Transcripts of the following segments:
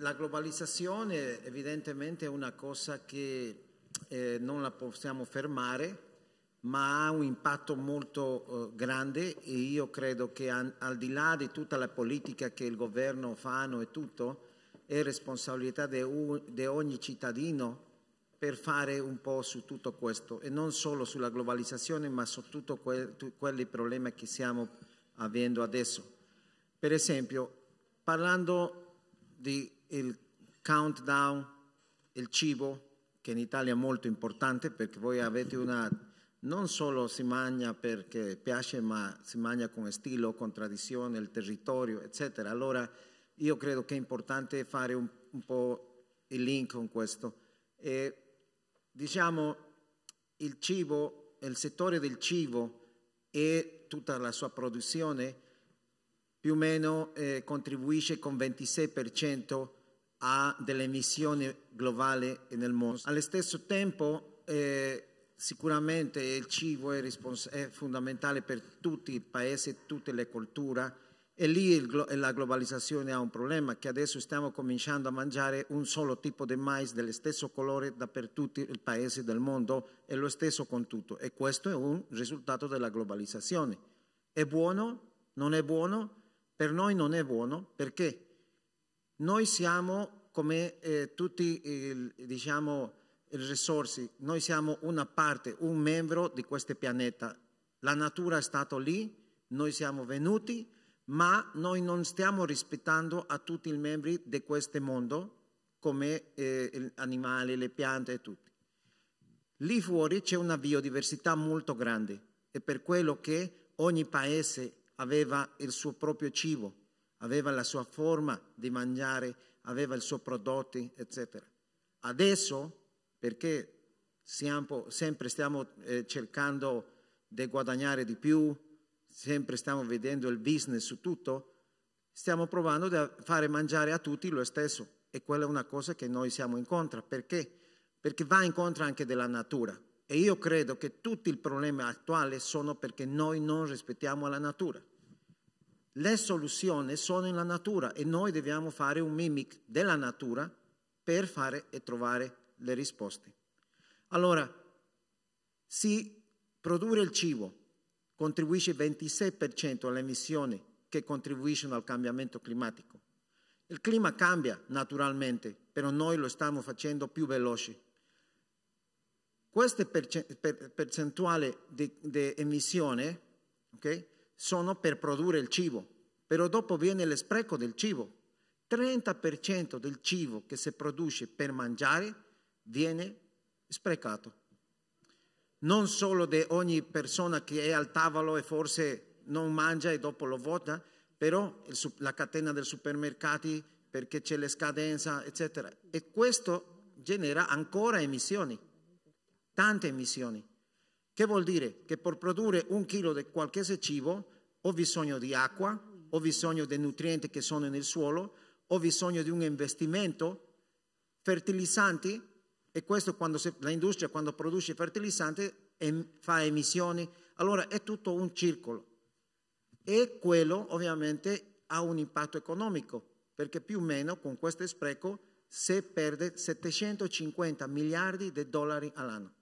la globalizzazione evidentemente è una cosa che eh, non la possiamo fermare, ma ha un impatto molto eh, grande e io credo che an, al di là di tutta la politica che il governo fa e tutto, è responsabilità di ogni cittadino per fare un po' su tutto questo e non solo sulla globalizzazione ma su tutti que, tu, quelli problemi che stiamo avendo adesso. Per esempio, parlando di il countdown, il cibo, che in Italia è molto importante perché voi avete una... non solo si mangia perché piace, ma si mangia con stile, con tradizione, il territorio, eccetera. Allora io credo che è importante fare un, un po' il link con questo. E, diciamo, il cibo, il settore del cibo e tutta la sua produzione più o meno eh, contribuisce con 26% a delle emissioni globali nel mondo. Allo stesso tempo eh, sicuramente il cibo è, è, fondamentale per tutti i paesi, tutte le culture e lì la globalizzazione ha un problema che adesso stiamo cominciando a mangiare un solo tipo di mais dello stesso colore dappertutto i paesi del mondo e lo stesso con tutto e questo è un risultato della globalizzazione. È buono? Non è buono? Per noi non è buono perché? Noi siamo come eh, tutti i diciamo, risorsi, noi siamo una parte, un membro di questo pianeta. La natura è stata lì, noi siamo venuti, ma noi non stiamo rispettando a tutti i membri di questo mondo, come eh, gli animali, le piante e tutti. Lì fuori c'è una biodiversità molto grande, è per quello che ogni paese aveva il suo proprio cibo aveva la sua forma di mangiare, aveva i suoi prodotti, eccetera. Adesso, perché siamo, sempre stiamo eh, cercando di guadagnare di più, sempre stiamo vedendo il business su tutto, stiamo provando a fare mangiare a tutti lo stesso. E quella è una cosa che noi siamo incontro. Perché? Perché va incontro anche della natura. E io credo che tutti i problemi attuali sono perché noi non rispettiamo la natura le soluzioni sono nella natura e noi dobbiamo fare un mimic della natura per fare e trovare le risposte. Allora, si produrre il cibo contribuisce 26% alle emissioni che contribuiscono al cambiamento climatico. Il clima cambia naturalmente, però noi lo stiamo facendo più veloce. Questa percentuale di, di emissione okay, sono per produrre il cibo, però dopo viene lo spreco del cibo. 30% del cibo che si produce per mangiare viene sprecato. Non solo di ogni persona che è al tavolo e forse non mangia e dopo lo vota, però la catena dei supermercati perché c'è la scadenza, eccetera. E questo genera ancora emissioni, tante emissioni. Che vuol dire? Che per produrre un chilo di qualsiasi cibo ho bisogno di acqua, ho bisogno dei nutrienti che sono nel suolo, ho bisogno di un investimento, fertilizzanti, e questo quando se, la quando produce fertilizzanti fa emissioni, allora è tutto un circolo. E quello ovviamente ha un impatto economico, perché più o meno con questo spreco si perde 750 miliardi di dollari all'anno.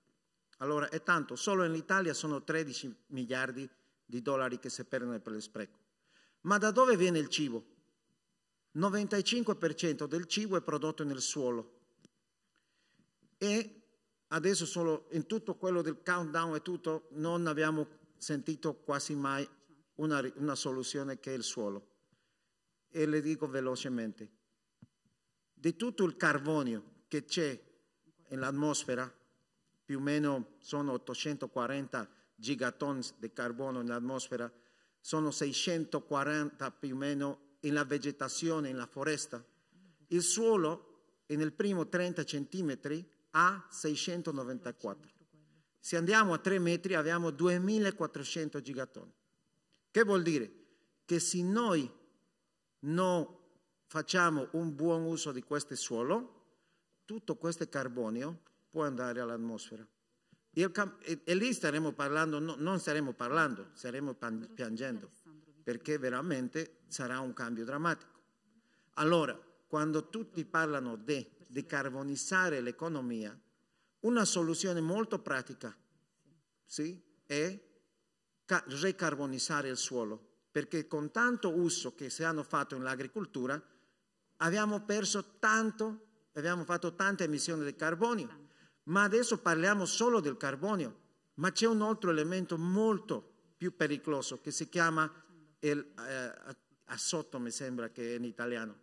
Allora, è tanto, solo in Italia sono 13 miliardi di dollari che si perdono per lo spreco. Ma da dove viene il cibo? Il 95% del cibo è prodotto nel suolo. E adesso solo in tutto quello del countdown e tutto non abbiamo sentito quasi mai una, una soluzione che è il suolo. E le dico velocemente. Di tutto il carbonio che c'è nell'atmosfera, più o meno sono 840 gigaton di carbono nell'atmosfera, sono 640 più o meno nella vegetazione, nella foresta. Il suolo, nel primo 30 centimetri, ha 694. Se andiamo a 3 metri abbiamo 2400 gigatoni. Che vuol dire? Che se noi non facciamo un buon uso di questo suolo, tutto questo carbonio può andare all'atmosfera. e lì staremo parlando, no, non staremo parlando, staremo piangendo, perché veramente sarà un cambio drammatico. Allora, quando tutti parlano di decarbonizzare l'economia, una soluzione molto pratica sì, è recarbonizzare il suolo, perché con tanto uso che si hanno fatto nell'agricoltura abbiamo perso tanto, abbiamo fatto tante emissioni di carbonio ma adesso parliamo solo del carbonio, ma c'è un altro elemento molto più pericoloso che si chiama il, eh, azoto, mi sembra che è in italiano.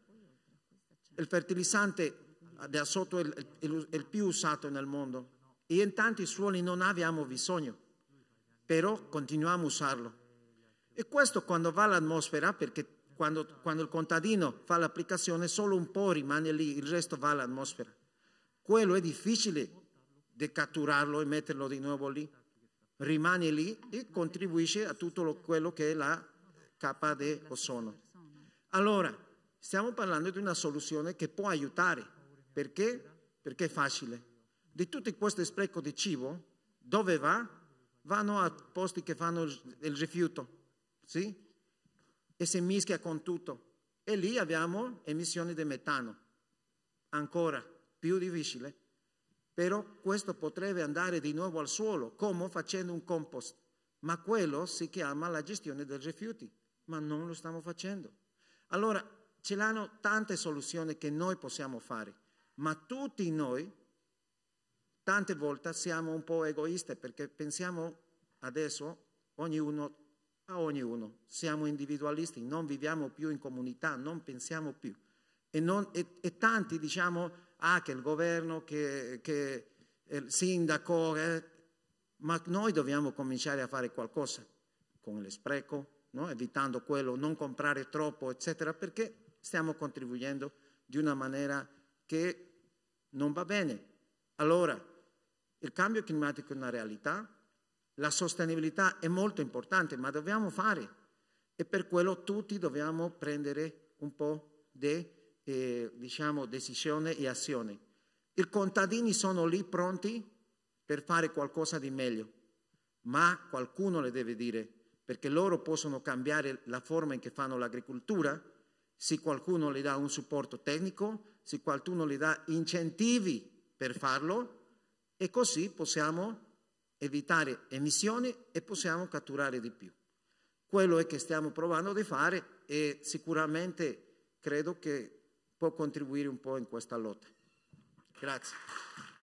Il fertilizzante di azoto è il, il, il più usato nel mondo e in tanti suoli non abbiamo bisogno, però continuiamo a usarlo. E questo quando va all'atmosfera, perché quando, quando, il contadino fa l'applicazione solo un po' rimane lì, il resto va all'atmosfera. Quello è difficile di catturarlo e metterlo di nuovo lì. Rimane lì e contribuisce a tutto quello che è la capa di ozono. Allora, stiamo parlando di una soluzione che può aiutare. Perché? Perché è facile. Di tutto questo spreco di cibo, dove va? Vanno a posti che fanno il, rifiuto, sì? E si mischia con tutto. E lì abbiamo emissioni di metano. Ancora più difficile però questo potrebbe andare di nuovo al suolo, come facendo un compost. Ma quello si chiama la gestione dei rifiuti, ma non lo stiamo facendo. Allora, ce l'hanno tante soluzioni che noi possiamo fare, ma tutti noi tante volte siamo un po' egoisti perché pensiamo adesso ognuno a ognuno, siamo individualisti, non viviamo più in comunità, non pensiamo più. E, non, e, e tanti diciamo che il governo, che, che il sindaco, eh, ma noi dobbiamo cominciare a fare qualcosa con lo spreco, no? evitando quello, non comprare troppo, eccetera, perché stiamo contribuendo di una maniera che non va bene. Allora, il cambio climatico è una realtà, la sostenibilità è molto importante, ma dobbiamo fare e per quello tutti dobbiamo prendere un po' di eh, diciamo, decisione e azione. I contadini sono lì pronti per fare qualcosa di meglio, ma qualcuno le deve dire, perché loro possono cambiare la forma in cui fanno l'agricoltura se qualcuno le dà un supporto tecnico, se qualcuno le dà incentivi per farlo e così possiamo evitare emissioni e possiamo catturare di più. Quello è che stiamo provando di fare e sicuramente credo che può contribuire un po' in questa lotta. Grazie.